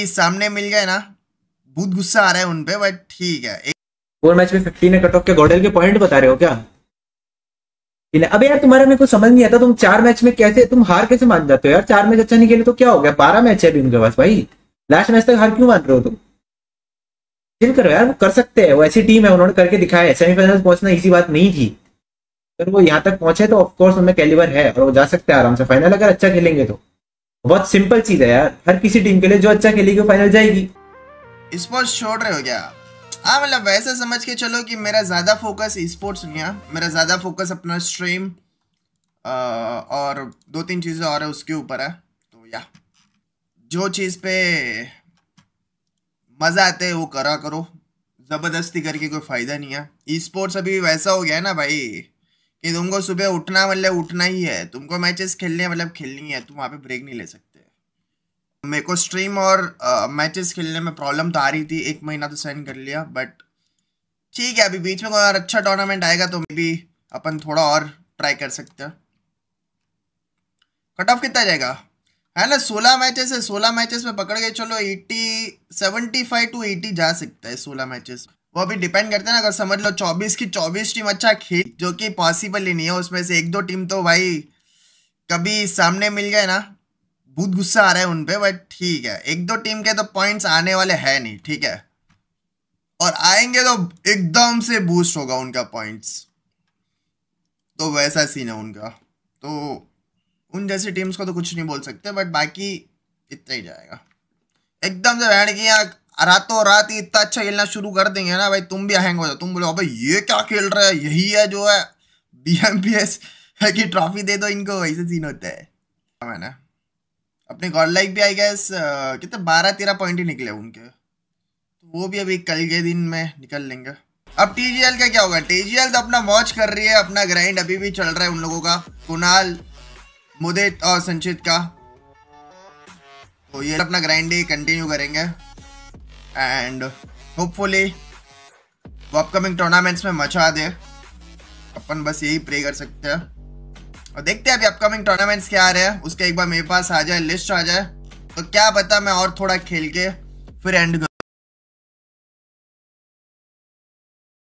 सामने मिल गए ना बहुत गुस्सा आ रहा है उनपे बट ठीक है फोर मैच में फिफ्टीन है कट ऑफ के गोडेल के पॉइंट बता रहे हो क्या अबे यार तुम्हारा मेरे को समझ नहीं आता तुम चार मैच में कैसे तुम हार कैसे मान जाते हो यार चार मैच अच्छा नहीं खेले तो क्या हो गया बारह मैच है अभी उनके पास भाई लास्ट मैच तक हार क्यों मान रहे हो तुम फिर करो यार वो कर सकते हैं वो ऐसी टीम है उन्होंने करके दिखाया है सेमीफाइनल पहुंचना इसी बात नहीं थी अगर वो यहाँ तक पहुंचे तो ऑफकोर्स उनमें कैलिवर है और वो जा सकते हैं आराम से फाइनल अगर अच्छा खेलेंगे तो बहुत सिंपल चीज है यार हर किसी टीम के लिए जो अच्छा खेलेगी वो फाइनल जाएगी स्पोर्ट्स छोड़ रहे हो क्या हाँ मतलब वैसे समझ के चलो कि मेरा ज़्यादा फोकस स्पोर्ट्स नहीं है मेरा ज़्यादा फोकस अपना स्ट्रीम और दो तीन चीज़ें और है उसके ऊपर है तो या जो चीज़ पे मज़ा आते है वो करा करो ज़बरदस्ती करके कोई फ़ायदा नहीं है ई स्पोर्ट्स अभी वैसा हो गया है ना भाई कि तुमको सुबह उठना मतलब उठना ही है तुमको मैचेस खेलने मतलब खेलनी है तुम वहाँ पे ब्रेक नहीं ले सकते मेरे को स्ट्रीम और मैचेस खेलने में प्रॉब्लम तो आ रही थी एक महीना तो साइन कर लिया बट ठीक है अभी बीच में कोई और अच्छा टूर्नामेंट आएगा तो मे भी अपन थोड़ा और ट्राई कर सकते हैं कट ऑफ कितना जाएगा है ना सोलह मैचेस है सोलह मैचेस में पकड़ के चलो eighty seventy five to eighty जा सकता है सोलह मैचेस वो अभी डिपेंड करते हैं ना अगर समझ लो चौबीस की चौबीस टीम अच्छा खेल जो कि पॉसिबल ही नहीं है उसमें से एक दो टीम तो भाई कभी सामने मिल गए ना बहुत गुस्सा आ रहा है उन पर बट ठीक है एक दो टीम के तो पॉइंट्स आने वाले है नहीं ठीक है और आएंगे तो एकदम से बूस्ट होगा उनका पॉइंट्स तो वैसा सीन है उनका तो उन जैसी टीम्स को तो कुछ नहीं बोल सकते बट बाकी इतना ही जाएगा एकदम से बैठ गया रातों रात ही इतना अच्छा खेलना शुरू कर देंगे ना भाई तुम भी हैंग हो जाओ तुम बोलो भाई ये क्या खेल रहा है यही है जो है बी एम पी एस की ट्रॉफी दे दो इनको वही से सीन होता है मैंने अपने गॉड लाइक भी आई गैस कितने बारह तेरह पॉइंट ही निकले उनके तो वो भी अभी कल के दिन में निकल लेंगे अब टी का क्या होगा टी तो अपना मौज कर रही है अपना ग्राइंड अभी भी चल रहा है उन लोगों का कुणाल मुदित और संचित का तो ये अपना ग्राइंड ही कंटिन्यू करेंगे एंड होपफुली वो अपकमिंग टूर्नामेंट्स में मचा दे अपन बस यही प्रे कर सकते हैं और देखते हैं अभी अपकमिंग टूर्नामेंट्स क्या आ रहे हैं उसके एक बार मेरे पास आ जाए लिस्ट आ जाए तो क्या पता मैं और थोड़ा खेल के फिर एंड